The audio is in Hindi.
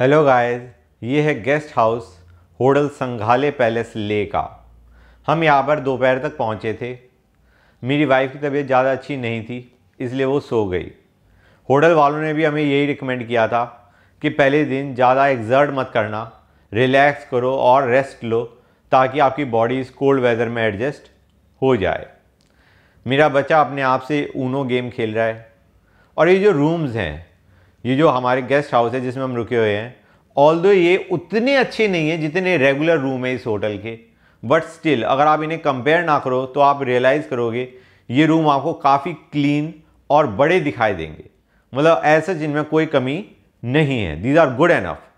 हेलो गाइस ये है गेस्ट हाउस होटल संघाले पैलेस ले का हम यहाँ पर दोपहर तक पहुँचे थे मेरी वाइफ की तबीयत ज़्यादा अच्छी नहीं थी इसलिए वो सो गई होटल वालों ने भी हमें यही रिकमेंड किया था कि पहले दिन ज़्यादा एग्जर्ट मत करना रिलैक्स करो और रेस्ट लो ताकि आपकी बॉडी इस कोल्ड वेदर में एडजस्ट हो जाए मेरा बच्चा अपने आप से ऊनो गेम खेल रहा है और ये जो रूम्स हैं ये जो हमारे गेस्ट हाउस है जिसमें हम रुके हुए हैं ऑल दो ये उतने अच्छे नहीं है जितने रेगुलर रूम है इस होटल के बट स्टिल अगर आप इन्हें कंपेयर ना करो तो आप रियलाइज़ करोगे ये रूम आपको काफ़ी क्लीन और बड़े दिखाई देंगे मतलब ऐसा जिनमें कोई कमी नहीं है दीज आर गुड एनफ